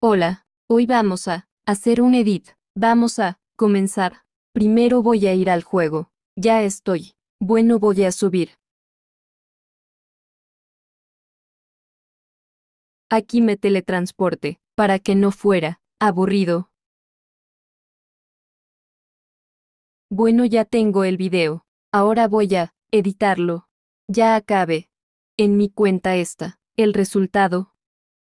Hola, hoy vamos a hacer un edit. Vamos a comenzar. Primero voy a ir al juego. Ya estoy. Bueno, voy a subir. Aquí me teletransporte, para que no fuera aburrido. Bueno, ya tengo el video. Ahora voy a editarlo. Ya acabe. En mi cuenta está el resultado.